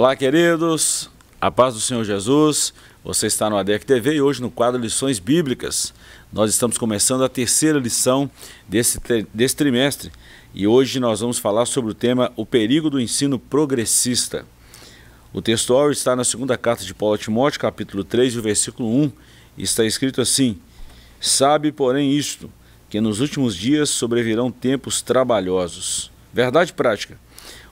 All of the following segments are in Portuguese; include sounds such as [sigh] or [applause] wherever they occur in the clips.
Olá, queridos. A paz do Senhor Jesus. Você está no ADEC TV e hoje no quadro Lições Bíblicas. Nós estamos começando a terceira lição desse, desse trimestre e hoje nós vamos falar sobre o tema O Perigo do Ensino Progressista. O textual está na segunda carta de Paulo a Timóteo, capítulo 3, o versículo 1, e está escrito assim: Sabe, porém, isto, que nos últimos dias sobrevirão tempos trabalhosos. Verdade prática.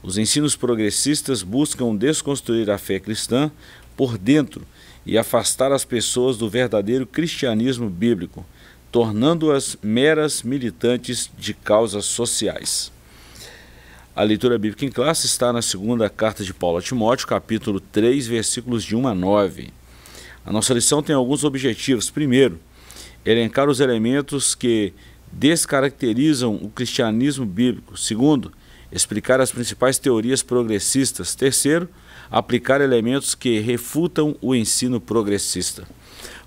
Os ensinos progressistas buscam desconstruir a fé cristã por dentro e afastar as pessoas do verdadeiro cristianismo bíblico, tornando-as meras militantes de causas sociais. A leitura bíblica em classe está na segunda carta de Paulo a Timóteo, capítulo 3, versículos de 1 a 9. A nossa lição tem alguns objetivos. Primeiro, elencar os elementos que descaracterizam o cristianismo bíblico. Segundo, explicar as principais teorias progressistas. Terceiro, aplicar elementos que refutam o ensino progressista.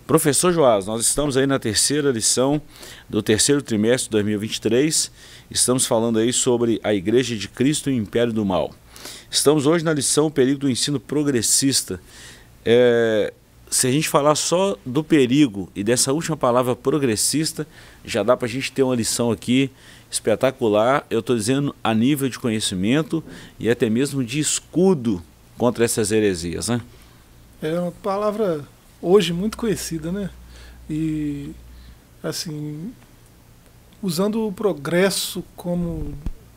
Professor Joás, nós estamos aí na terceira lição do terceiro trimestre de 2023. Estamos falando aí sobre a Igreja de Cristo e o Império do Mal. Estamos hoje na lição O Perigo do Ensino Progressista. É, se a gente falar só do perigo e dessa última palavra progressista, já dá para a gente ter uma lição aqui espetacular, eu estou dizendo a nível de conhecimento e até mesmo de escudo contra essas heresias. Né? É uma palavra hoje muito conhecida, né? E assim, usando o progresso como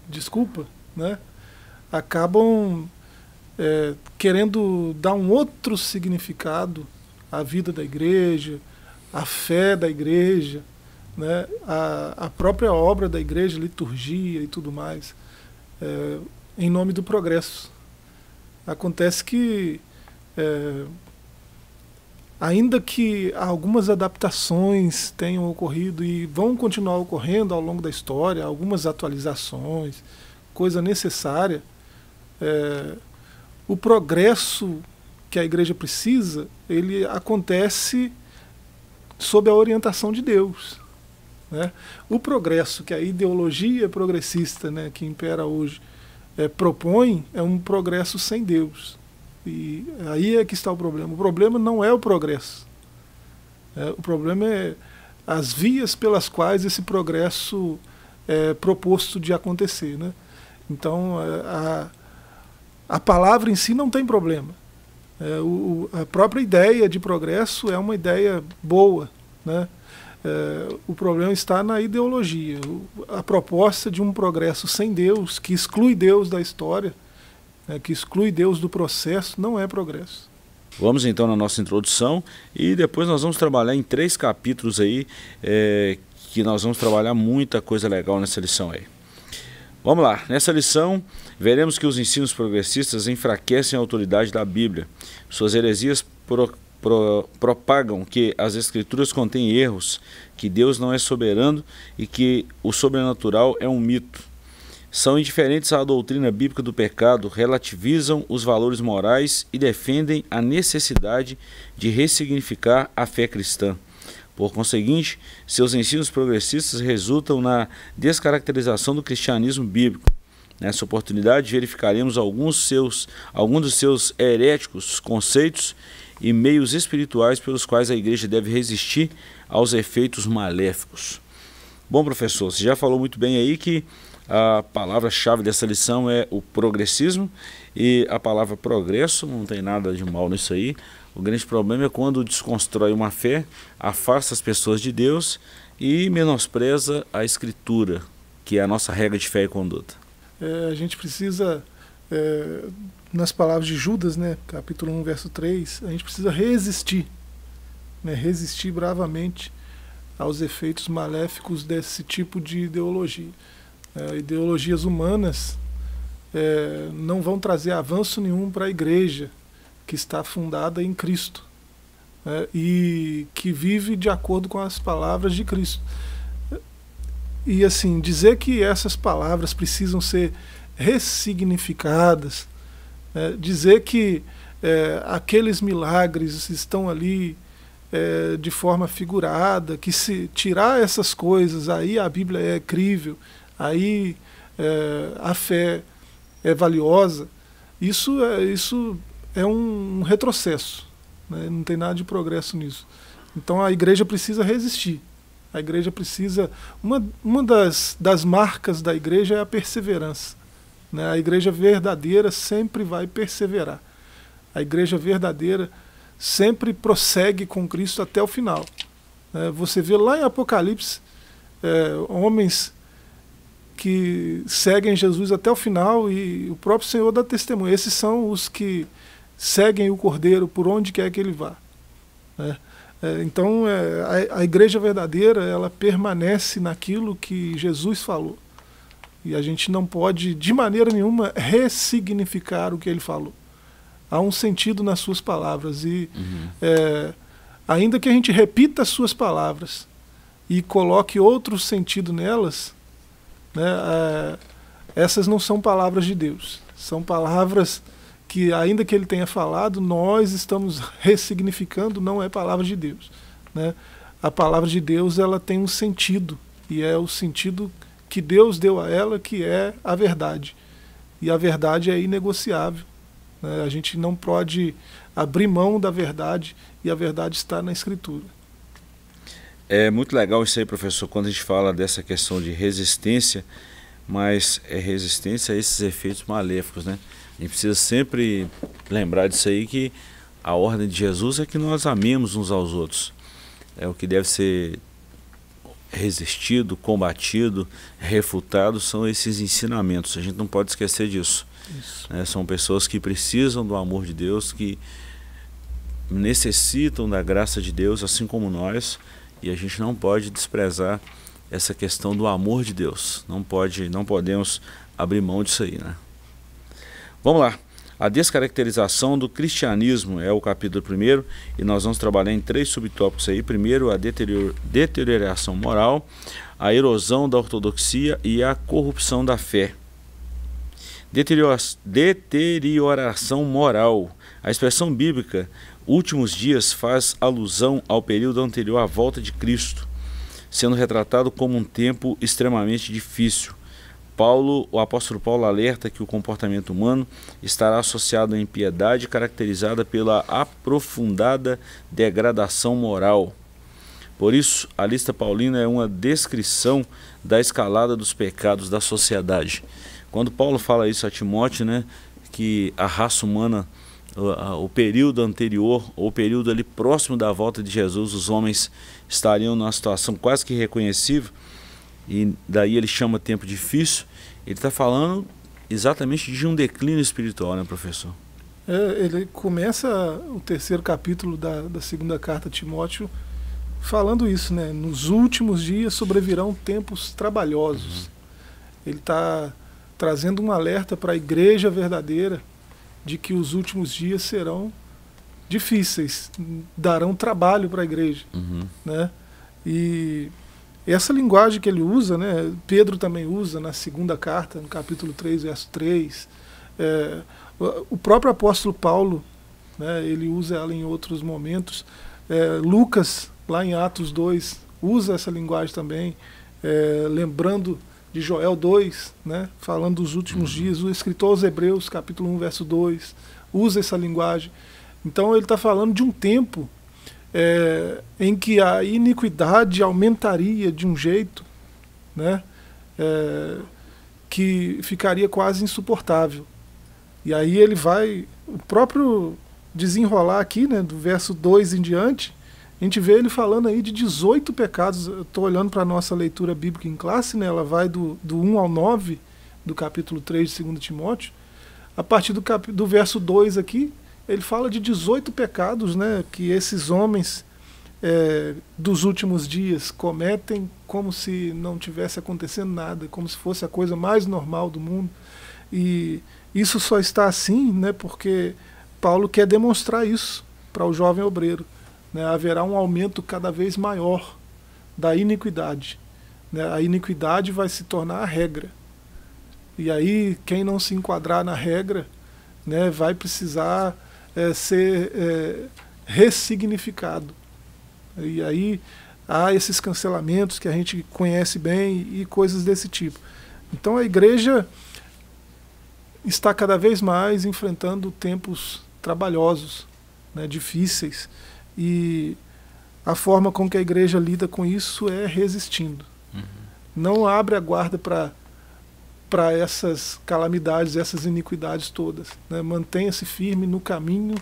desculpa, né? Acabam é, querendo dar um outro significado à vida da igreja, à fé da igreja, né, a, a própria obra da igreja, liturgia e tudo mais, é, em nome do progresso. Acontece que, é, ainda que algumas adaptações tenham ocorrido e vão continuar ocorrendo ao longo da história, algumas atualizações, coisa necessária, é, o progresso que a igreja precisa, ele acontece sob a orientação de Deus. Né? O progresso que a ideologia progressista né, que impera hoje é, propõe é um progresso sem Deus. E aí é que está o problema. O problema não é o progresso. É, o problema é as vias pelas quais esse progresso é proposto de acontecer. Né? Então, eh, a, a palavra em si não tem problema. É, o, a própria ideia de progresso é uma ideia boa. Né? É, o problema está na ideologia. A proposta de um progresso sem Deus, que exclui Deus da história, né, que exclui Deus do processo, não é progresso. Vamos então na nossa introdução e depois nós vamos trabalhar em três capítulos aí, é, que nós vamos trabalhar muita coisa legal nessa lição aí. Vamos lá, nessa lição veremos que os ensinos progressistas enfraquecem a autoridade da Bíblia. Suas heresias pro pro, propagam que as Escrituras contêm erros, que Deus não é soberano e que o sobrenatural é um mito. São indiferentes à doutrina bíblica do pecado, relativizam os valores morais e defendem a necessidade de ressignificar a fé cristã. Por conseguinte, seus ensinos progressistas resultam na descaracterização do cristianismo bíblico. Nessa oportunidade, verificaremos alguns, seus, alguns dos seus heréticos conceitos e meios espirituais pelos quais a igreja deve resistir aos efeitos maléficos. Bom, professor, você já falou muito bem aí que a palavra-chave dessa lição é o progressismo e a palavra progresso, não tem nada de mal nisso aí. O grande problema é quando desconstrói uma fé, afasta as pessoas de Deus e menospreza a Escritura, que é a nossa regra de fé e conduta. É, a gente precisa é, nas palavras de Judas, né, capítulo 1, verso 3, a gente precisa resistir, né, resistir bravamente aos efeitos maléficos desse tipo de ideologia. É, ideologias humanas é, não vão trazer avanço nenhum para a igreja que está fundada em Cristo é, e que vive de acordo com as palavras de Cristo. E assim, dizer que essas palavras precisam ser ressignificadas, é, dizer que é, aqueles milagres estão ali é, de forma figurada, que se tirar essas coisas, aí a Bíblia é crível, aí é, a fé é valiosa, isso é, isso é um retrocesso. Né? Não tem nada de progresso nisso. Então a igreja precisa resistir. A igreja precisa. Uma, uma das, das marcas da igreja é a perseverança. Né? A igreja verdadeira sempre vai perseverar. A igreja verdadeira sempre prossegue com Cristo até o final. Né? Você vê lá em Apocalipse é, homens que seguem Jesus até o final e o próprio Senhor dá testemunho. Esses são os que seguem o Cordeiro por onde quer que ele vá. Né? É, então é, a, igreja verdadeira ela permanece naquilo que Jesus falou. E a gente não pode, de maneira nenhuma, ressignificar o que ele falou. Há um sentido nas suas palavras. E uhum. é, ainda que a gente repita as suas palavras e coloque outro sentido nelas, né, é, essas não são palavras de Deus. São palavras que, ainda que ele tenha falado, nós estamos ressignificando, não é palavra de Deus. Né? A palavra de Deus ela tem um sentido, e é o sentido que Deus deu a ela, que é a verdade. E a verdade é inegociável. Né? A gente não pode abrir mão da verdade e a verdade está na Escritura. É muito legal isso aí, professor, quando a gente fala dessa questão de resistência, mas é resistência a esses efeitos maléficos, né? A gente precisa sempre lembrar disso aí que a ordem de Jesus é que nós amemos uns aos outros. É o que deve ser resistido, combatido, refutado são esses ensinamentos. A gente não pode esquecer disso. É, são pessoas que precisam do amor de Deus, que necessitam da graça de Deus, assim como nós, e a gente não pode desprezar essa questão do amor de Deus. Não pode, não podemos abrir mão disso aí, né? Vamos lá. A descaracterização do cristianismo é o capítulo primeiro e nós vamos trabalhar em três subtópicos aí. Primeiro, a deterioração moral, a erosão da ortodoxia e a corrupção da fé. Deterioração moral. A expressão bíblica últimos dias faz alusão ao período anterior à volta de Cristo, sendo retratado como um tempo extremamente difícil. Paulo, o apóstolo Paulo alerta que o comportamento humano estará associado à impiedade caracterizada pela aprofundada degradação moral. Por isso, a lista paulina é uma descrição da escalada dos pecados da sociedade. Quando Paulo fala isso a Timóteo, né, que a raça humana, o, período anterior, ou o período ali próximo da volta de Jesus, os homens estariam numa situação quase que reconhecível e daí ele chama tempo difícil, ele está falando exatamente de um declínio espiritual, né, professor? É, ele começa o terceiro capítulo da, da segunda carta a Timóteo falando isso, né? Nos últimos dias sobrevirão tempos trabalhosos. Uhum. Ele está trazendo um alerta para a igreja verdadeira de que os últimos dias serão difíceis, darão trabalho para a igreja, uhum. né? E essa linguagem que ele usa, né, Pedro também usa na segunda carta, no capítulo 3, verso 3. É, o próprio apóstolo Paulo, né, ele usa ela em outros momentos. É, Lucas, lá em Atos 2, usa essa linguagem também, é, lembrando de Joel 2, né, falando dos últimos uhum. dias. O escritor aos Hebreus, capítulo 1, verso 2, usa essa linguagem. Então ele está falando de um tempo é, em que a iniquidade aumentaria de um jeito né, é, que ficaria quase insuportável. E aí ele vai, o próprio desenrolar aqui, né, do verso 2 em diante, a gente vê ele falando aí de 18 pecados. Eu estou olhando para a nossa leitura bíblica em classe, né? ela vai do, do 1 ao 9 do capítulo 3 de 2 Timóteo. A partir do, cap, do verso 2 aqui, ele fala de 18 pecados né, que esses homens é, dos últimos dias cometem como se não tivesse acontecendo nada, como se fosse a coisa mais normal do mundo. E isso só está assim né, porque Paulo quer demonstrar isso para o jovem obreiro. Né, haverá um aumento cada vez maior da iniquidade. Né, a iniquidade vai se tornar a regra. E aí, quem não se enquadrar na regra né, vai precisar é, ser é, ressignificado. E aí há esses cancelamentos que a gente conhece bem e coisas desse tipo. Então a igreja está cada vez mais enfrentando tempos trabalhosos, né, difíceis, e a forma com que a igreja lida com isso é resistindo. Uhum. Não abre a guarda para para essas calamidades, essas iniquidades todas. Né? Mantenha-se firme no caminho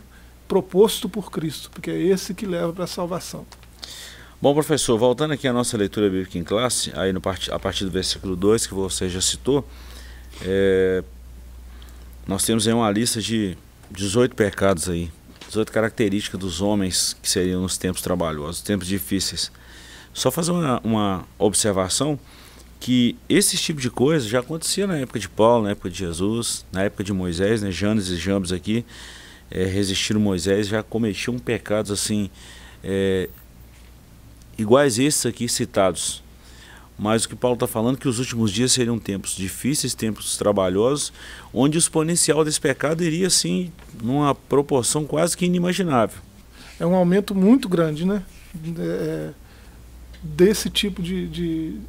proposto por Cristo, porque é esse que leva para a salvação. Bom, professor, voltando aqui à nossa leitura bíblica em classe, aí no part... a partir do versículo 2 que você já citou, é... nós temos aí uma lista de 18 pecados aí, 18 características dos homens que seriam nos tempos trabalhosos, tempos difíceis. Só fazer uma, uma observação, que esse tipo de coisa já acontecia na época de Paulo, na época de Jesus, na época de Moisés, né? Janes e Jambes aqui é, resistiram Moisés, já cometiam pecados assim é, iguais esses aqui citados. Mas o que Paulo está falando é que os últimos dias seriam tempos difíceis, tempos trabalhosos, onde o exponencial desse pecado iria assim numa proporção quase que inimaginável. É um aumento muito grande, né? É, desse tipo de, de,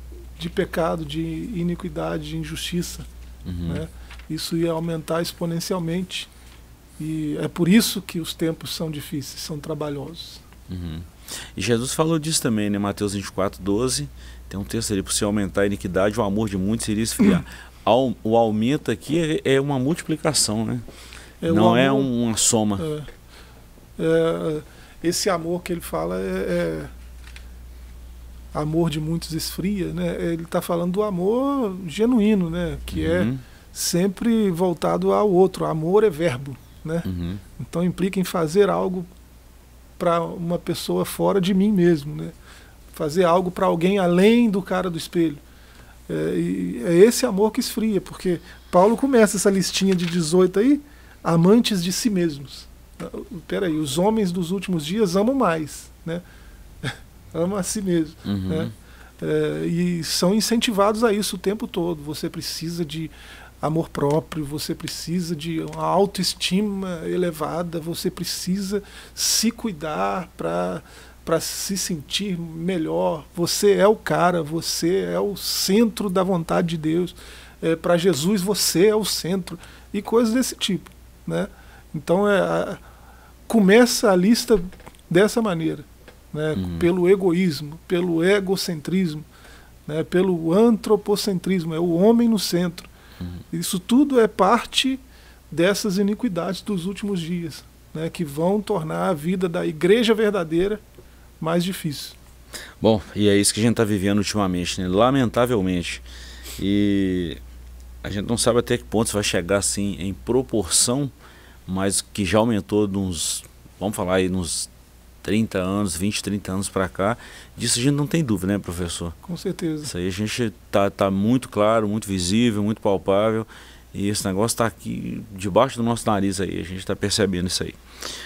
de pecado, de iniquidade, de injustiça. Uhum. Né? Isso ia aumentar exponencialmente. E é por isso que os tempos são difíceis, são trabalhosos. Uhum. E Jesus falou disso também, né? Mateus 24, 12. Tem um texto ali, para se aumentar a iniquidade, o amor de muitos iria esfriar. [clears throat] o aumento aqui é, é, uma multiplicação, né? É Não é amor, é uma soma. É. é, esse amor que ele fala é amor de muitos esfria, né? Ele está falando do amor genuíno, né? Que é uhum. é sempre voltado ao outro. Amor é verbo, né? Uhum. Então implica em fazer algo para uma pessoa fora de mim mesmo, né? Fazer algo para alguém além do cara do espelho. É, é esse amor que esfria, porque Paulo começa essa listinha de 18 aí, amantes de si mesmos. Peraí, os homens dos últimos dias amam mais, né? ama a si mesmo. Uhum. Né? É, e são incentivados a isso o tempo todo. Você precisa de amor próprio, você precisa de uma autoestima elevada, você precisa se cuidar para para se sentir melhor. Você é o cara, você é o centro da vontade de Deus. É, para Jesus você é o centro e coisas desse tipo, né? Então é, a, começa a lista dessa maneira né, uhum. pelo egoísmo, pelo egocentrismo, né, pelo antropocentrismo, é o homem no centro. Uhum. Isso tudo é parte dessas iniquidades dos últimos dias, né, que vão tornar a vida da igreja verdadeira mais difícil. Bom, e é isso que a gente está vivendo ultimamente, né? lamentavelmente. E a gente não sabe até que ponto isso vai chegar assim em proporção, mas que já aumentou de uns, vamos falar aí, uns 30 anos, 20, 30 anos para cá. Disso a gente não tem dúvida, né, professor? Com certeza. Isso aí a gente tá, tá muito claro, muito visível, muito palpável. E esse negócio está aqui debaixo do nosso nariz aí, a gente está percebendo isso aí.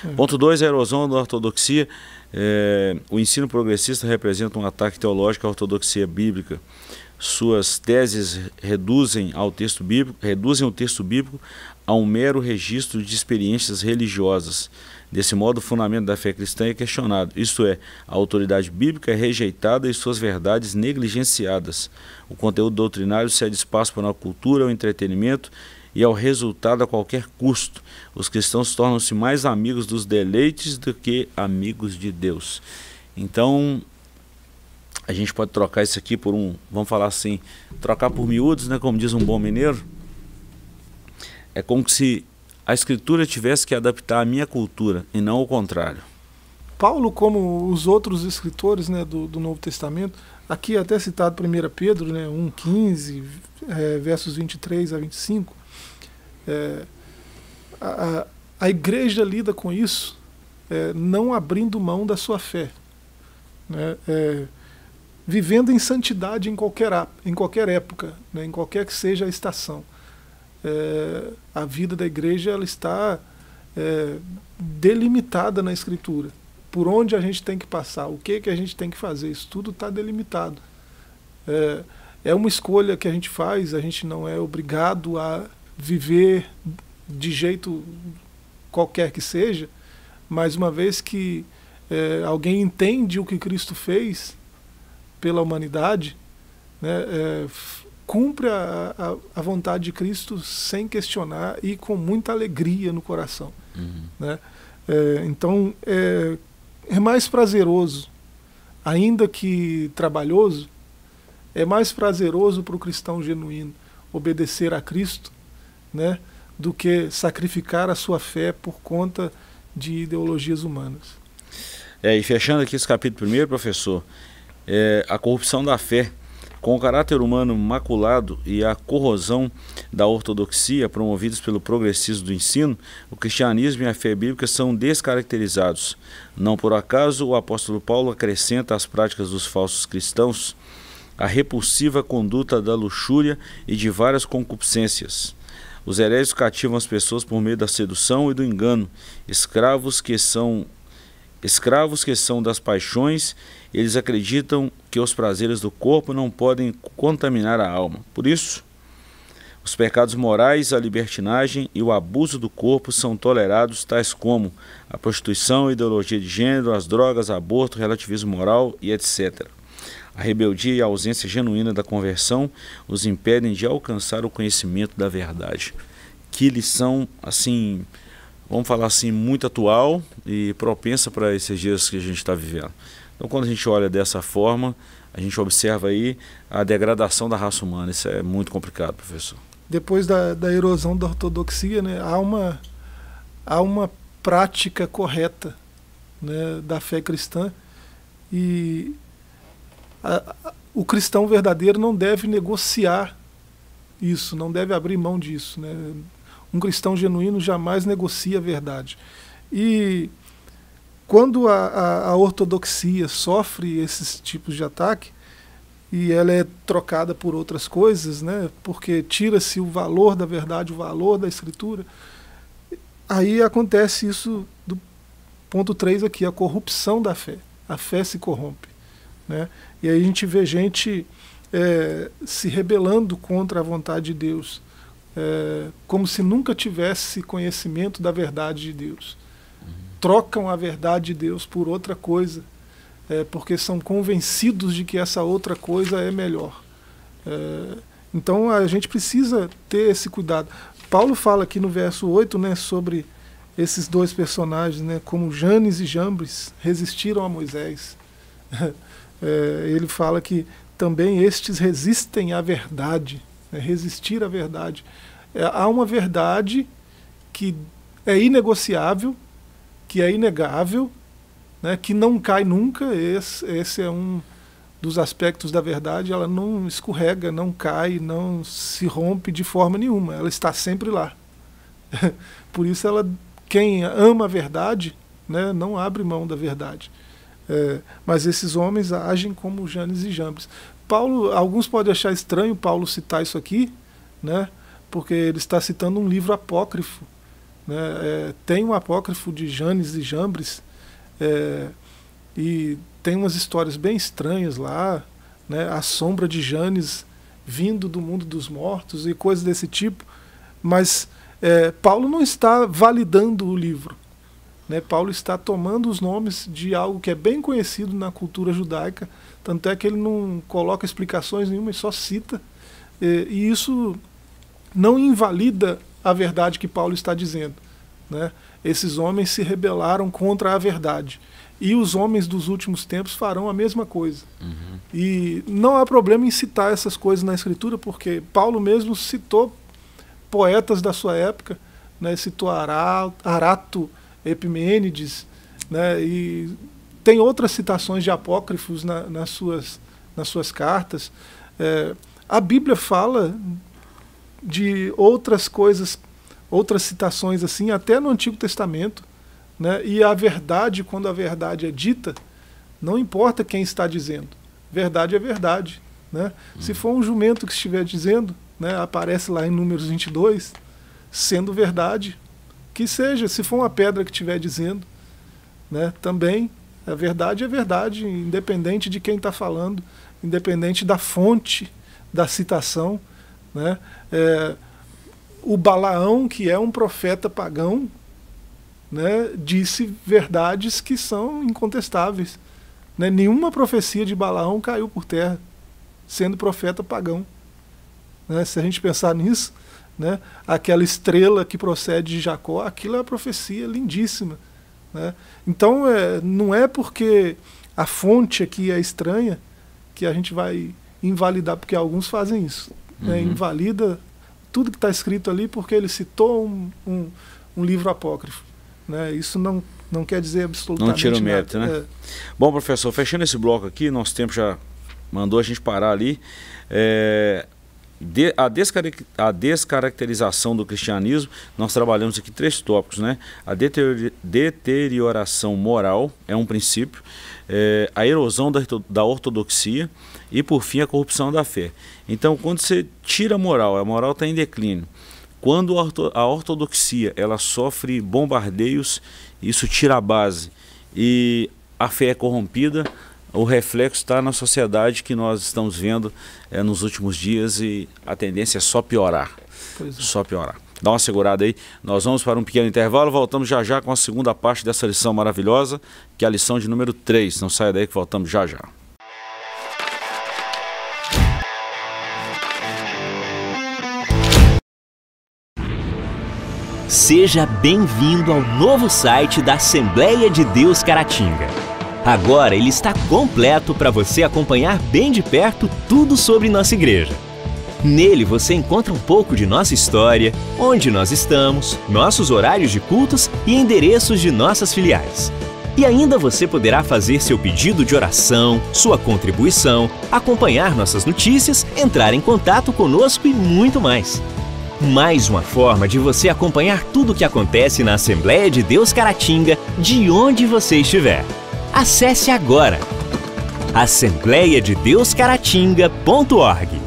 É. Ponto 2, erosão da ortodoxia. É, o ensino progressista representa um ataque teológico à ortodoxia bíblica. Suas teses reduzem ao texto bíblico, reduzem o texto bíblico a um mero registro de experiências religiosas Desse modo, o fundamento da fé cristã é questionado, isto é, a autoridade bíblica é rejeitada e suas verdades negligenciadas. O conteúdo doutrinário cede espaço para a cultura, ao entretenimento e ao resultado a qualquer custo. Os cristãos tornam-se mais amigos dos deleites do que amigos de Deus. Então, a gente pode trocar isso aqui por um, vamos falar assim, trocar por miúdos, né, como diz um bom mineiro. É como se a escritura tivesse que adaptar a minha cultura e não o contrário. Paulo, como os outros escritores né, do, do Novo Testamento, aqui é até citado 1 Pedro né, 1,15, é, versos 23 a 25, é, a, a igreja lida com isso é, não abrindo mão da sua fé, né, é, vivendo em santidade em qualquer, em qualquer época, né, em qualquer que seja a estação é, a vida da igreja ela está é, delimitada na escritura. Por onde a gente tem que passar, o que, que a gente tem que fazer, isso tudo está delimitado. É, é uma escolha que a gente faz, a gente não é obrigado a viver de jeito qualquer que seja, mas uma vez que é, alguém entende o que Cristo fez pela humanidade, né, é, cumpre a, a, a, vontade de Cristo sem questionar e com muita alegria no coração. Uhum. Né? É, então, é, é mais prazeroso, ainda que trabalhoso, é mais prazeroso para o cristão genuíno obedecer a Cristo né, do que sacrificar a sua fé por conta de ideologias humanas. É, e fechando aqui esse capítulo primeiro, professor, é, a corrupção da fé com o caráter humano maculado e a corrosão da ortodoxia promovidos pelo progressismo do ensino, o cristianismo e a fé bíblica são descaracterizados. Não por acaso o apóstolo Paulo acrescenta às práticas dos falsos cristãos a repulsiva conduta da luxúria e de várias concupiscências. Os heréticos cativam as pessoas por meio da sedução e do engano, escravos que são Escravos que são das paixões, eles acreditam que os prazeres do corpo não podem contaminar a alma. Por isso, os pecados morais, a libertinagem e o abuso do corpo são tolerados, tais como a prostituição, a ideologia de gênero, as drogas, aborto, relativismo moral e etc. A rebeldia e a ausência genuína da conversão os impedem de alcançar o conhecimento da verdade. Que lição, assim, vamos falar assim, muito atual e propensa para esses dias que a gente está vivendo. Então, quando a gente olha dessa forma, a gente observa aí a degradação da raça humana. Isso é muito complicado, professor. Depois da, da erosão da ortodoxia, né, há, uma, há uma prática correta né, da fé cristã e a, a, o cristão verdadeiro não deve negociar isso, não deve abrir mão disso. Né? Um cristão genuíno jamais negocia a verdade. E quando a, a, a ortodoxia sofre esses tipos de ataque, e ela é trocada por outras coisas, né? Porque tira-se o valor da verdade, o valor da escritura. Aí acontece isso do ponto 3 aqui, a corrupção da fé. A fé se corrompe, né? E aí a gente vê gente é, se rebelando contra a vontade de Deus, é, como se nunca tivesse conhecimento da verdade de Deus. Trocam a verdade de Deus por outra coisa, é, porque são convencidos de que essa outra coisa é melhor. É, então a gente precisa ter esse cuidado. Paulo fala aqui no verso 8 né, sobre esses dois personagens, né, como Janes e Jambres resistiram a Moisés. [laughs] É, ele fala que também estes resistem à verdade, né, resistir à verdade. É, há uma verdade que é inegociável, que é inegável, né, que não cai nunca. Esse, esse é um dos aspectos da verdade. Ela não escorrega, não cai, não se rompe de forma nenhuma. Ela está sempre lá. [laughs] Por isso, ela, quem ama a verdade né, não abre mão da verdade. É, mas esses homens agem como Janes e Jambres. Paulo, alguns podem achar estranho Paulo citar isso aqui, né? porque ele está citando um livro apócrifo. Né? É, tem um apócrifo de Janes e Jambres, é, e tem umas histórias bem estranhas lá, né? a sombra de Janes vindo do mundo dos mortos e coisas desse tipo, mas é, Paulo não está validando o livro. Né? Paulo está tomando os nomes de algo que é bem conhecido na cultura judaica, tanto é que ele não coloca explicações nenhuma, ele só cita. É, e isso não invalida a verdade que Paulo está dizendo. Né? Esses homens se rebelaram contra a verdade. E os homens dos últimos tempos farão a mesma coisa. Uhum. E não há problema em citar essas coisas na Escritura, porque Paulo mesmo citou poetas da sua época, né? citou Arato, Epimênides, né? e tem outras citações de apócrifos na, nas, suas, nas suas cartas. É, a Bíblia fala de outras coisas, outras citações assim, até no Antigo Testamento. Né? E a verdade, quando a verdade é dita, não importa quem está dizendo, verdade é verdade. Né? Hum. Se for um jumento que estiver dizendo, né, aparece lá em Números 22, sendo verdade, que seja, se for uma pedra que estiver dizendo, né, também, a verdade é verdade, independente de quem está falando, independente da fonte da citação. Né? É, o Balaão, que é um profeta pagão, né, disse verdades que são incontestáveis. Né? Nenhuma profecia de Balaão caiu por terra, sendo profeta pagão. Né? Se a gente pensar nisso, né, aquela estrela que procede de Jacó, aquilo é uma profecia lindíssima. Né? Então, é, não é porque a fonte aqui é estranha que a gente vai invalidar, porque alguns fazem isso. Né, uhum. invalida tudo que está escrito ali porque ele citou um, um, um livro apócrifo. Né? Isso não, não quer dizer absolutamente nada. Não tira o mérito, nada. né? É. Bom, professor, fechando esse bloco aqui, nosso tempo já mandou a gente parar ali. É, de, a, descar a, descaracterização do cristianismo, nós trabalhamos aqui três tópicos, né? A deterior deterioração moral é um princípio, é, a erosão da, da ortodoxia e por fim a corrupção da fé. Então, quando você tira a moral, a moral está em declínio. Quando a ortodoxia ela sofre bombardeios, isso tira a base e a fé é corrompida, o reflexo está na sociedade que nós estamos vendo é, nos últimos dias e a tendência é só piorar. É. Só piorar. Dá uma segurada aí. Nós vamos para um pequeno intervalo, voltamos já já com a segunda parte dessa lição maravilhosa, que é a lição de número 3. Não saia daí que voltamos já já. Seja bem-vindo ao novo site da Assembleia de Deus Caratinga. Agora ele está completo para você acompanhar bem de perto tudo sobre nossa igreja. Nele você encontra um pouco de nossa história, onde nós estamos, nossos horários de cultos e endereços de nossas filiais. E ainda você poderá fazer seu pedido de oração, sua contribuição, acompanhar nossas notícias, entrar em contato conosco e muito mais. Mais uma forma de você acompanhar tudo o que acontece na Assembleia de Deus Caratinga, de onde você estiver. Acesse agora assembleiadedeuscaratinga.org.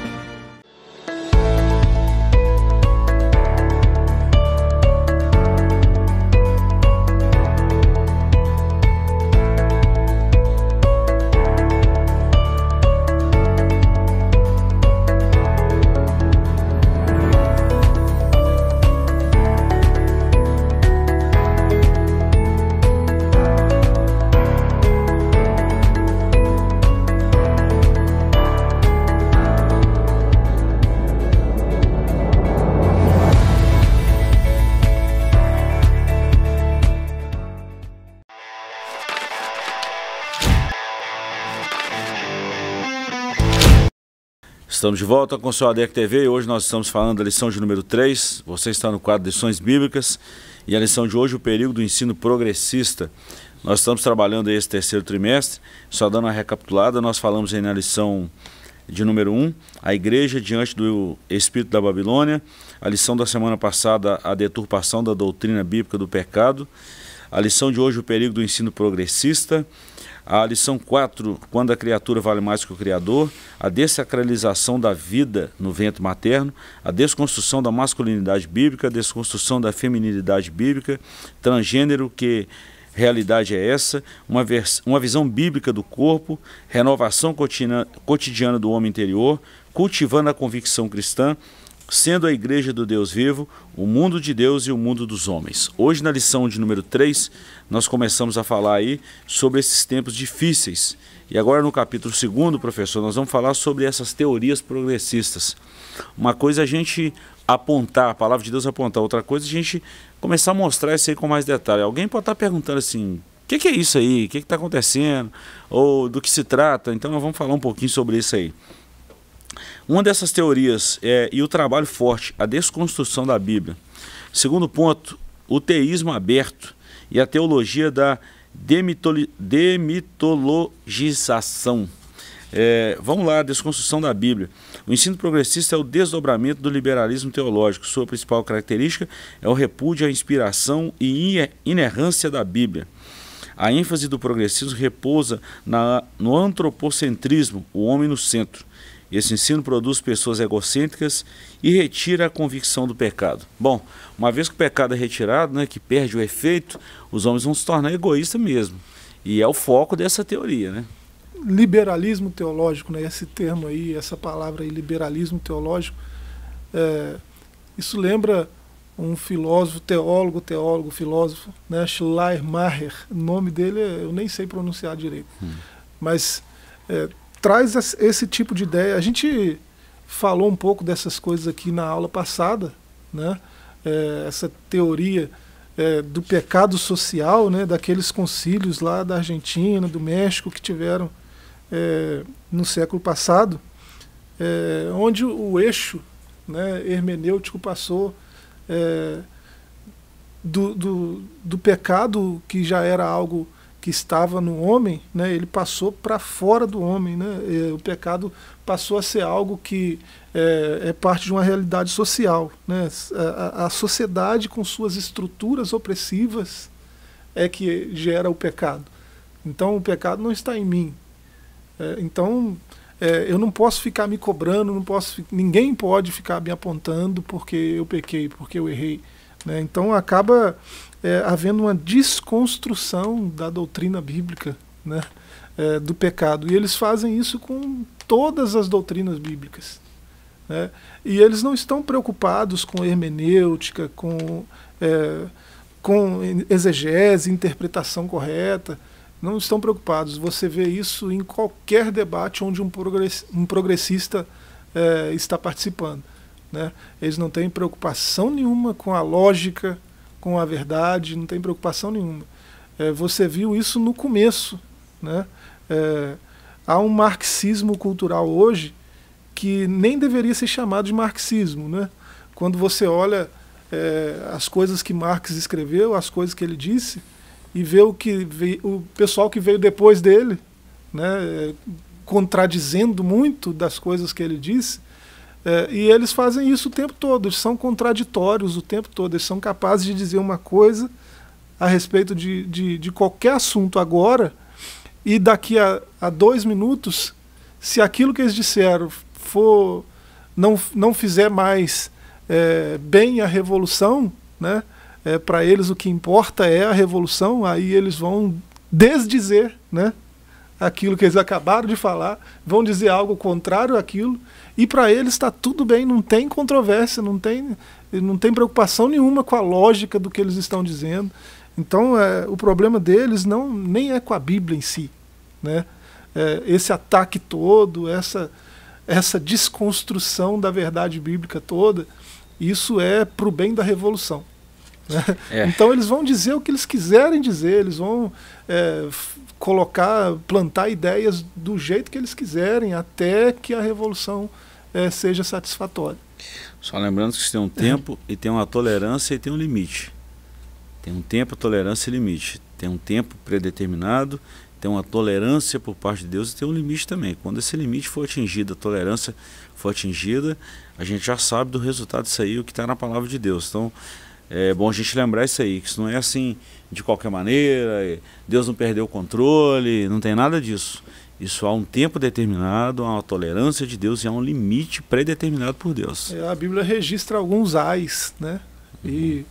Estamos de volta com o seu ADEC TV e hoje nós estamos falando da lição de número 3. Você está no quadro de Lições Bíblicas e a lição de hoje, o perigo do ensino progressista. Nós estamos trabalhando esse terceiro trimestre, só dando uma recapitulada, nós falamos aí na lição de número 1, um, a igreja diante do espírito da Babilônia, a lição da semana passada, a deturpação da doutrina bíblica do pecado, a lição de hoje, o perigo do ensino progressista, a lição 4, quando a criatura vale mais que o Criador, a desacralização da vida no vento materno, a desconstrução da masculinidade bíblica, a desconstrução da feminilidade bíblica, transgênero, que realidade é essa, uma, vers uma visão bíblica do corpo, renovação cotidiana do homem interior, cultivando a convicção cristã, sendo a igreja do Deus vivo, o mundo de Deus e o mundo dos homens. Hoje, na lição de número 3, nós começamos a falar aí sobre esses tempos difíceis. E agora, no capítulo 2, professor, nós vamos falar sobre essas teorias progressistas. Uma coisa é a gente apontar, a palavra de Deus apontar, outra coisa é a gente começar a mostrar isso aí com mais detalhe. Alguém pode estar perguntando assim: o que, que é isso aí? O que está acontecendo? Ou do que se trata? Então nós vamos falar um pouquinho sobre isso aí. Uma dessas teorias é, e o trabalho forte, a desconstrução da Bíblia. Segundo ponto, o teísmo aberto e a teologia da demitolo, demitologização. É, vamos lá, a desconstrução da Bíblia. O ensino progressista é o desdobramento do liberalismo teológico. Sua principal característica é o repúdio à inspiração e inerrância da Bíblia. A ênfase do progressismo repousa na, no antropocentrismo, o homem no centro. Esse ensino produz pessoas egocêntricas e retira a convicção do pecado. Bom, uma vez que o pecado é retirado, né, que perde o efeito, os homens vão se tornar egoístas mesmo. E é o foco dessa teoria, né? Liberalismo teológico, né? Esse termo aí, essa palavra aí, liberalismo teológico, é, isso lembra um filósofo, teólogo, teólogo, filósofo, né? Schleiermacher. O nome dele eu nem sei pronunciar direito. Hum. Mas é, traz esse tipo de ideia. A gente falou um pouco dessas coisas aqui na aula passada, né? É, essa teoria é, do pecado social, né? Daqueles concílios lá da Argentina, do México que tiveram é, no século passado, é, onde o eixo, né? Hermenêutico passou é, do, do, do pecado que já era algo que estava no homem, né, ele passou para fora do homem. Né? O pecado passou a ser algo que é, é parte de uma realidade social. Né? A, a, sociedade, com suas estruturas opressivas, é que gera o pecado. Então, o pecado não está em mim. É, então, é, eu não posso ficar me cobrando, não posso, ninguém pode ficar me apontando porque eu pequei, porque eu errei. Né? Então, acaba é, havendo uma desconstrução da doutrina bíblica né, é, do pecado. E eles fazem isso com todas as doutrinas bíblicas. Né? E eles não estão preocupados com hermenêutica, com, é, com exegese, interpretação correta. Não estão preocupados. Você vê isso em qualquer debate onde um, progressista é, está participando. Né? Eles não têm preocupação nenhuma com a lógica, com a verdade, não tem preocupação nenhuma. É, você viu isso no começo. Né? É, há um marxismo cultural hoje que nem deveria ser chamado de marxismo. Né? Quando você olha é, as coisas que Marx escreveu, as coisas que ele disse, e vê o, que veio, o pessoal que veio depois dele, né, é, contradizendo muito das coisas que ele disse, é, e eles fazem isso o tempo todo, eles são contraditórios o tempo todo, eles são capazes de dizer uma coisa a respeito de, de, de qualquer assunto agora, e daqui a, a, dois minutos, se aquilo que eles disseram for não, não fizer mais é, bem a revolução, né, é, para eles o que importa é a revolução, aí eles vão desdizer né, aquilo que eles acabaram de falar, vão dizer algo contrário àquilo e para eles está tudo bem, não tem controvérsia, não tem, não tem preocupação nenhuma com a lógica do que eles estão dizendo. Então, é, o problema deles não nem é com a Bíblia em si, né? É, esse ataque todo, essa essa desconstrução da verdade bíblica toda, isso é para o bem da revolução. Né? É. Então eles vão dizer o que eles quiserem dizer, eles vão é, colocar, plantar ideias do jeito que eles quiserem, até que a revolução é, seja satisfatório. Só lembrando que tem um tempo é. e tem uma tolerância e tem um limite. Tem um tempo, tolerância e limite. Tem um tempo predeterminado, tem uma tolerância por parte de Deus e tem um limite também. Quando esse limite for atingido, a tolerância for atingida, a gente já sabe do resultado disso aí, o que está na palavra de Deus. Então, é bom a gente lembrar isso aí, que isso não é assim de qualquer maneira, Deus não perdeu o controle, não tem nada disso. Isso há um tempo determinado, há uma tolerância de Deus e há um limite predeterminado por Deus. É, a Bíblia registra alguns ais, né? E uhum.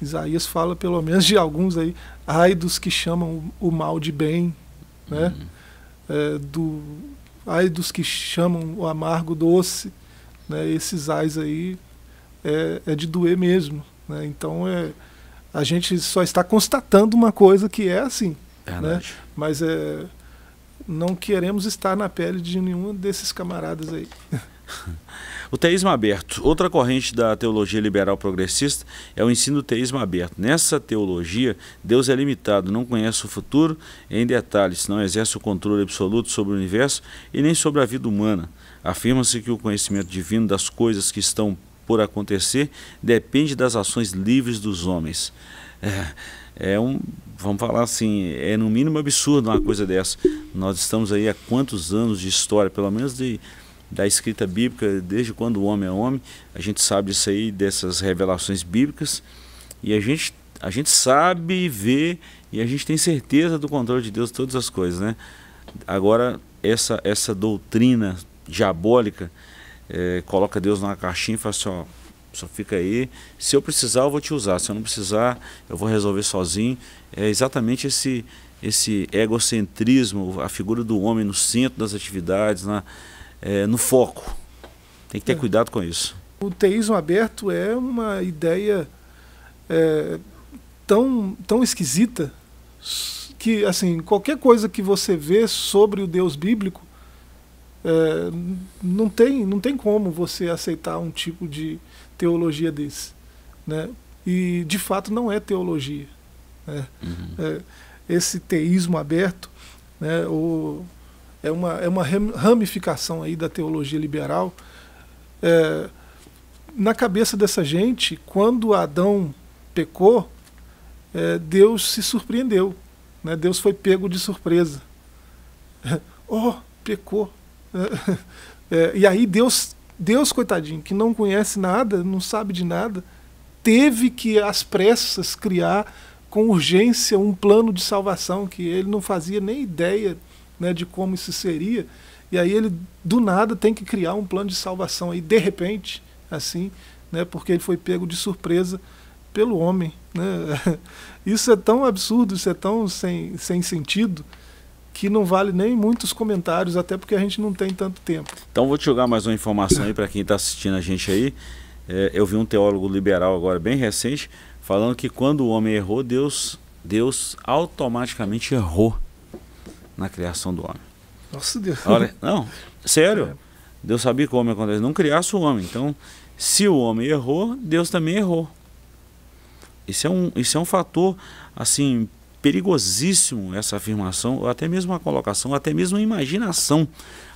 Isaías fala pelo menos de alguns aí, ai dos que chamam o mal de bem, né? Uhum. É, do, ai dos que chamam o amargo doce, né? Esses ais aí é, é de doer mesmo, né? Então é a gente só está constatando uma coisa que é assim, né? Verdade. né? Mas é não queremos estar na pele de nenhum desses camaradas aí. O teísmo aberto, outra corrente da teologia liberal progressista, é o ensino do teísmo aberto. Nessa teologia, Deus é limitado, não conhece o futuro em detalhes, não exerce o controle absoluto sobre o universo e nem sobre a vida humana. Afirma-se que o conhecimento divino das coisas que estão por acontecer depende das ações livres dos homens. É, é um vamos falar assim, é no mínimo absurdo uma coisa dessa. Nós estamos aí há quantos anos de história, pelo menos de, da escrita bíblica, desde quando o homem é homem, a gente sabe isso aí, dessas revelações bíblicas, e a gente, a gente sabe ver e a gente tem certeza do controle de Deus todas as coisas, né? Agora, essa, essa doutrina diabólica é, coloca Deus numa caixinha e fala assim, ó, só fica aí. Se eu precisar, eu vou te usar. Se eu não precisar, eu vou resolver sozinho. É exatamente esse esse egocentrismo, a figura do homem no centro das atividades, na, é, no foco. Tem que ter é. cuidado com isso. O teísmo aberto é uma ideia é, tão, tão esquisita que assim qualquer coisa que você vê sobre o Deus bíblico é, não tem não tem como você aceitar um tipo de teologia desse. Né? E, de fato, não é teologia. Né? Uhum. É, esse teísmo aberto né, O é, uma, é uma ramificação aí da teologia liberal. É, na cabeça dessa gente, quando Adão pecou, é, Deus se surpreendeu. Né? Deus foi pego de surpresa. [laughs] oh, pecou. [laughs] É, e aí Deus Deus, coitadinho, que não conhece nada, não sabe de nada, teve que, às pressas, criar com urgência um plano de salvação que ele não fazia nem ideia né, de como isso seria. E aí ele, do nada, tem que criar um plano de salvação aí, de repente, assim, né, porque ele foi pego de surpresa pelo homem. Né? [laughs] Isso é tão absurdo, isso é tão sem, sem sentido que não vale nem muitos comentários, até porque a gente não tem tanto tempo. Então vou te jogar mais uma informação aí para quem está assistindo a gente aí. É, eu vi um teólogo liberal agora bem recente falando que quando o homem errou, Deus, Deus automaticamente errou na criação do homem. Nossa Deus. Olha, não, sério. É. Deus sabia que o homem acontece. Não criasse o homem. Então, se o homem errou, Deus também errou. Isso é um, isso é um fator assim perigosíssimo essa afirmação, ou até mesmo a colocação, ou até mesmo a imaginação.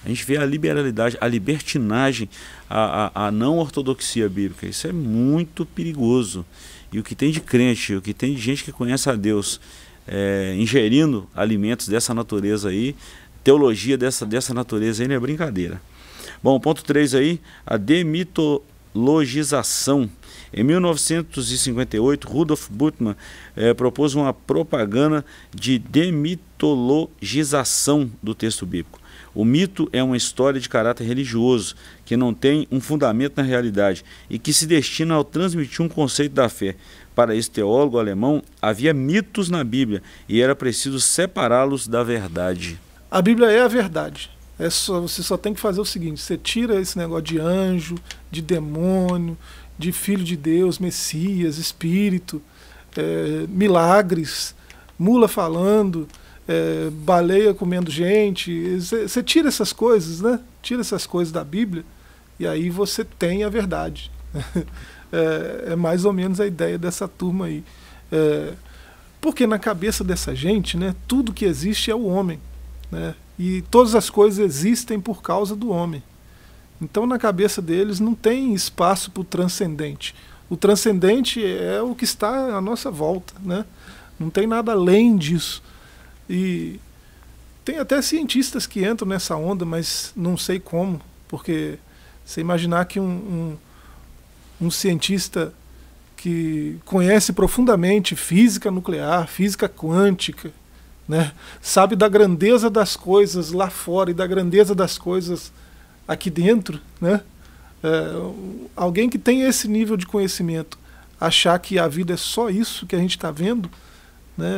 A gente vê a liberalidade, a libertinagem, a, a, a não ortodoxia bíblica. Isso é muito perigoso. E o que tem de crente, o que tem de gente que conhece a Deus é, ingerindo alimentos dessa natureza aí, teologia dessa, dessa natureza aí, não é brincadeira. Bom, ponto 3 aí, a demitologização em 1958, Rudolf Bultmann eh, propôs uma propaganda de demitologização do texto bíblico. O mito é uma história de caráter religioso, que não tem um fundamento na realidade e que se destina ao transmitir um conceito da fé. Para esse teólogo alemão, havia mitos na Bíblia e era preciso separá-los da verdade. A Bíblia é a verdade. É só, você só tem que fazer o seguinte: você tira esse negócio de anjo, de demônio, de Filho de Deus, Messias, Espírito, é, milagres, mula falando, é, baleia comendo gente. Você tira essas coisas, né? Tira essas coisas da Bíblia e aí você tem a verdade. [laughs] é, é, mais ou menos a ideia dessa turma aí. É, porque na cabeça dessa gente, né, tudo que existe é o homem. Né? E todas as coisas existem por causa do homem. Então, na cabeça deles não tem espaço para o transcendente. O transcendente é o que está à nossa volta, né? Não tem nada além disso. E tem até cientistas que entram nessa onda, mas não sei como, porque você imaginar que um, um, um cientista que conhece profundamente física nuclear, física quântica, né? sabe da grandeza das coisas lá fora e da grandeza das coisas aqui dentro, né? É, alguém que tem esse nível de conhecimento achar que a vida é só isso que a gente está vendo, né?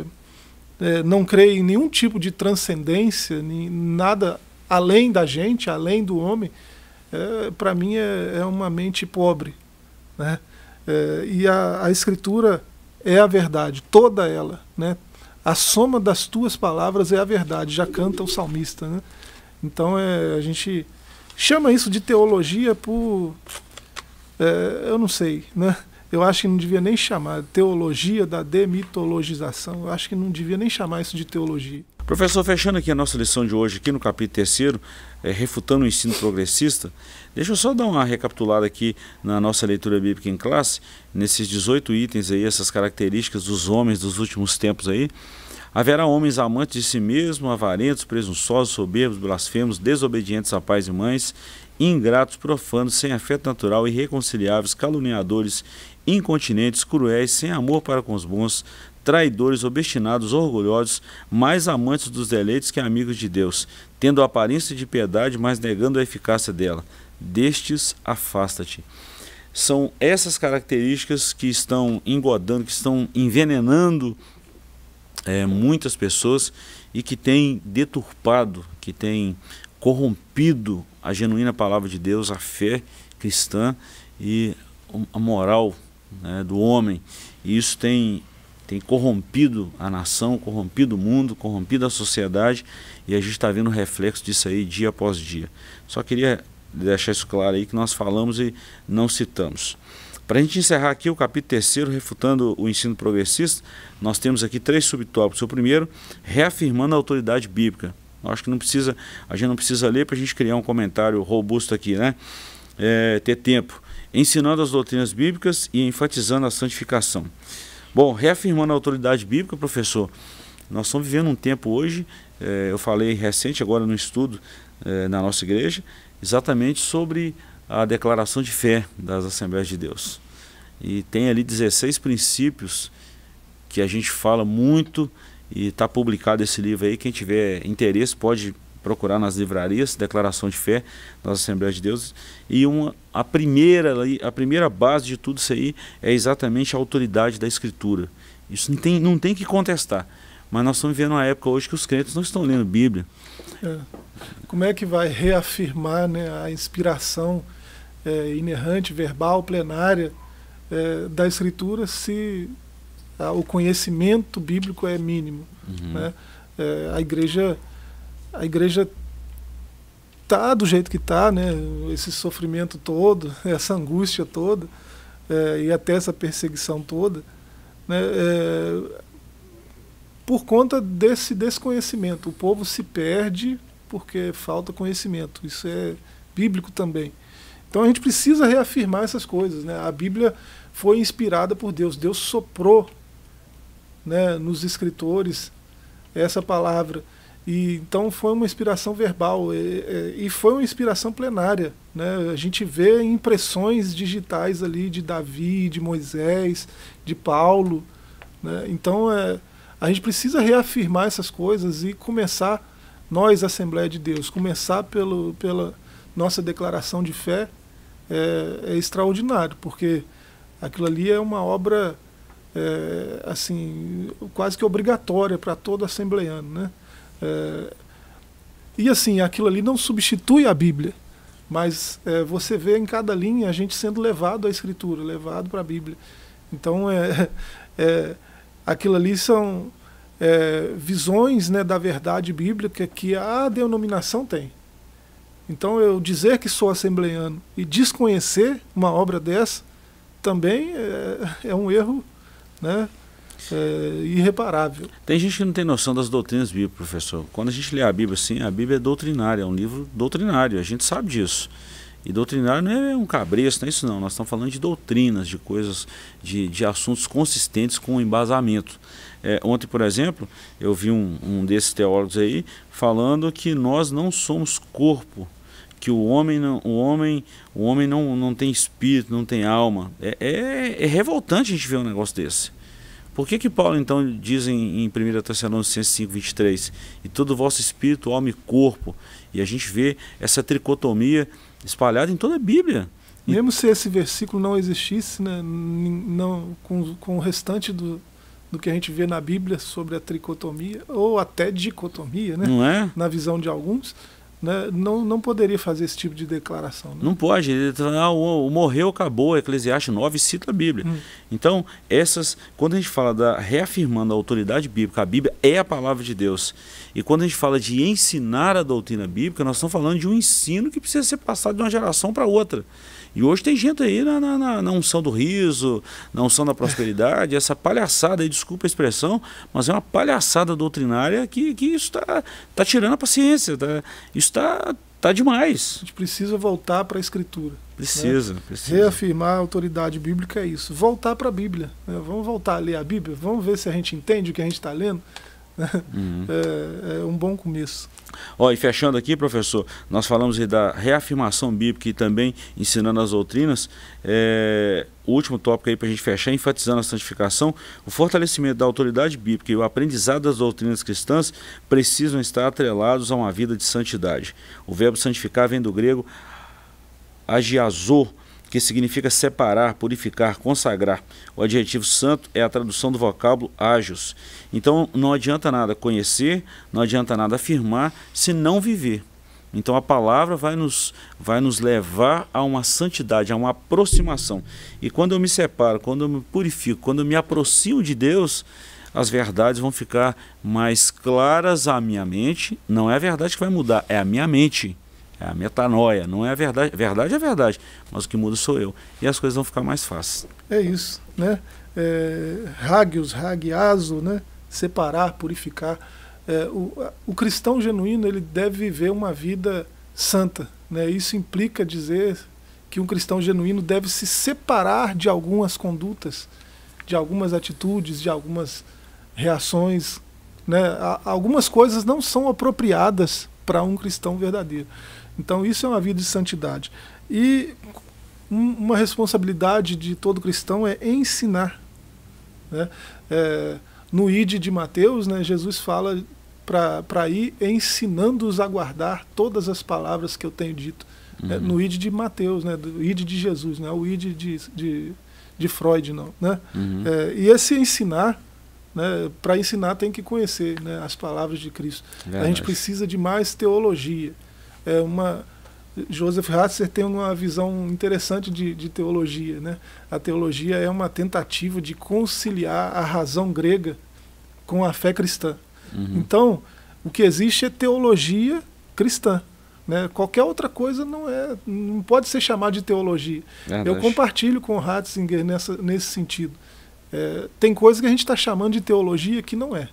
É, é, não crê em nenhum tipo de transcendência, nem nada além da gente, além do homem, é, para mim é, é, uma mente pobre. Né? É, e a, a escritura é a verdade, toda ela. Né? A soma das tuas palavras é a verdade, já canta o salmista. Né? Então é, a gente chama isso de teologia por. É, eu não sei, né? Eu acho que não devia nem chamar teologia da demitologização. Eu acho que não devia nem chamar isso de teologia. Professor, fechando aqui a nossa lição de hoje, aqui no capítulo 3, é, refutando o ensino progressista, deixa eu só dar uma recapitulada aqui na nossa leitura bíblica em classe, nesses 18 itens aí, essas características dos homens dos últimos tempos aí. Haverá homens amantes de si mesmo, avarentos, presunçosos, soberbos, blasfemos, desobedientes a pais e mães, ingratos, profanos, sem afeto natural, irreconciliáveis, caluniadores, incontinentes, cruéis, sem amor para com os bons, traidores, obstinados, orgulhosos, mais amantes dos deleites que amigos de Deus, tendo aparência de piedade, mas negando a eficácia dela. Destes, afasta-te. São essas características que estão engodando, que estão envenenando é, muitas pessoas e que tem deturpado, que tem corrompido a genuína palavra de Deus, a fé cristã e a moral né, do homem. E isso tem, tem corrompido a nação, corrompido o mundo, corrompido a sociedade e a gente está vendo o reflexo disso aí dia após dia. Só queria deixar isso claro aí que nós falamos e não citamos. Para a gente encerrar aqui o capítulo terceiro, refutando o ensino progressista, nós temos aqui três subtópicos. O primeiro, reafirmando a autoridade bíblica. Eu acho que não precisa, a gente não precisa ler para a gente criar um comentário robusto aqui, né? É, ter tempo. Ensinando as doutrinas bíblicas e enfatizando a santificação. Bom, reafirmando a autoridade bíblica, professor, nós estamos vivendo um tempo hoje, é, eu falei recente agora no estudo é, na nossa igreja, exatamente sobre a declaração de fé das Assembleias de Deus. E tem ali 16 princípios que a gente fala muito e está publicado esse livro aí. Quem tiver interesse pode procurar nas livrarias, Declaração de Fé das Assembleias de Deus. E uma, a, primeira, a primeira base de tudo isso aí é exatamente a autoridade da Escritura. Isso não tem, não tem que contestar. Mas nós estamos vivendo uma época hoje que os crentes não estão lendo Bíblia. É. Como é que vai reafirmar né, a inspiração é, inerrante, verbal, plenária é, da Escritura se a, ah, o conhecimento bíblico é mínimo. Uhum. Né? É, a igreja a igreja tá do jeito que tá, né? Esse sofrimento todo, [laughs] essa angústia toda é, e até essa perseguição toda, né? É, por conta desse desconhecimento, o povo se perde porque falta conhecimento. Isso é bíblico também. Então a gente precisa reafirmar essas coisas. Né? A Bíblia foi inspirada por Deus. Deus soprou né, nos escritores essa palavra. E, então foi uma inspiração verbal e, e, foi uma inspiração plenária. Né? A gente vê impressões digitais ali de Davi, de Moisés, de Paulo. Né? Então é, a gente precisa reafirmar essas coisas e começar, nós, Assembleia de Deus, começar pelo, pela nossa declaração de fé é, é extraordinário, porque aquilo ali é uma obra é, assim quase que obrigatória para todo assembleiano, né? É, e assim aquilo ali não substitui a Bíblia, mas é, você vê em cada linha a gente sendo levado à Escritura, levado para a Bíblia. Então é, é, aquilo ali são é, visões né, da verdade bíblica que a denominação tem. Então, eu dizer que sou assembleiano e desconhecer uma obra dessa também é, é um erro né, é, irreparável. Tem gente que não tem noção das doutrinas bíblicas, professor. Quando a gente lê a Bíblia, sim, a Bíblia é doutrinária, é um livro doutrinário, a gente sabe disso. E doutrinário não é um cabresto, não é isso não. Nós estamos falando de doutrinas, de coisas, de, de assuntos consistentes com embasamento. É, ontem, por exemplo, eu vi um, um desses teólogos aí falando que nós não somos corpo, que o homem não, o homem, o homem não, não tem espírito, não tem alma. É, é, é revoltante a gente ver um negócio desse. Por que, que Paulo então diz em, em 1 Tessalonicenses 5, 23, e todo o vosso espírito, alma e corpo? E a gente vê essa tricotomia espalhada em toda a Bíblia. Mesmo e... se esse versículo não existisse, né, não, com, com o restante do, do que a gente vê na Bíblia sobre a tricotomia, ou até dicotomia, né? Não é? Na visão de alguns, né? não, não poderia fazer esse tipo de declaração. Né? Não pode. Tá ah, o, o morreu, acabou. Eclesiastes 9 cita a Bíblia. Hum. Então, essas. Quando a gente fala da reafirmando a autoridade bíblica, a Bíblia é a palavra de Deus. E quando a gente fala de ensinar a doutrina bíblica, nós estamos falando de um ensino que precisa ser passado de uma geração para outra. E hoje tem gente aí na, na, na, unção do riso, na unção da prosperidade, [laughs] essa palhaçada aí, desculpa a expressão, mas é uma palhaçada doutrinária que, que isso está tá tirando a paciência, tá, isso está tá demais. A gente precisa voltar para a escritura. Né? Precisa, né? precisa. Reafirmar a autoridade bíblica é isso. Voltar para a Bíblia. Né? Vamos voltar a ler a Bíblia, vamos ver se a gente entende o que a gente está lendo. Uhum. [laughs] É, é, um bom começo. Ó, e fechando aqui, professor, nós falamos da reafirmação bíblica e também ensinando as doutrinas. É, o último tópico aí para a gente fechar, enfatizando a santificação, o fortalecimento da autoridade bíblica e o aprendizado das doutrinas cristãs precisam estar atrelados a uma vida de santidade. O verbo santificar vem do grego agiazô, que significa separar, purificar, consagrar. O adjetivo santo é a tradução do vocábulo ágios. Então não adianta nada conhecer, não adianta nada afirmar se não viver. Então a palavra vai nos, vai nos levar a uma santidade, a uma aproximação. E quando eu me separo, quando eu me purifico, quando eu me aproximo de Deus, as verdades vão ficar mais claras à minha mente. Não é a verdade que vai mudar, é a minha mente. É a metanoia, não é a verdade. verdade é verdade, mas o que muda sou eu. E as coisas vão ficar mais fáceis. É isso, né? É, hagios, hagiaso, né? Separar, purificar. É, o, o cristão genuíno ele deve viver uma vida santa. Né? Isso implica dizer que um cristão genuíno deve se separar de algumas condutas, de algumas atitudes, de algumas reações. Né? Algumas coisas não são apropriadas para um cristão verdadeiro. Então isso é uma vida de santidade. E uma responsabilidade de todo cristão é ensinar. Né? É, no ID de Mateus, né, Jesus fala para ir ensinando-os a guardar todas as palavras que eu tenho dito. Né? Uhum. É, no ID de Mateus, né, do ID de Jesus, não é o ID de, de, de Freud, não. Né? Uhum. É, e esse ensinar, né, para ensinar tem que conhecer né, as palavras de Cristo. A gente precisa de mais teologia é uma Joseph Ratzinger tem uma visão interessante de, de teologia. Né? A teologia é uma tentativa de conciliar a razão grega com a fé cristã. Uhum. Então, o que existe é teologia cristã. Né? Qualquer outra coisa não é, não pode ser chamada de teologia. Verdade. Eu compartilho com o Ratzinger nessa, nesse sentido. É, tem coisas que a gente está chamando de teologia que não é.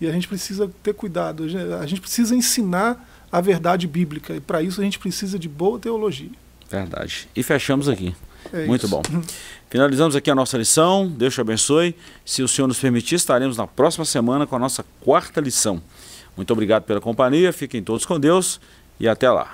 E a gente precisa ter cuidado. A gente precisa ensinar a verdade bíblica. E para isso a gente precisa de boa teologia. Verdade. E fechamos aqui. É Muito isso. bom. [laughs] Finalizamos aqui a nossa lição. Deus te abençoe. Se o Senhor nos permitir, estaremos na próxima semana com a nossa quarta lição. Muito obrigado pela companhia. Fiquem todos com Deus e até lá.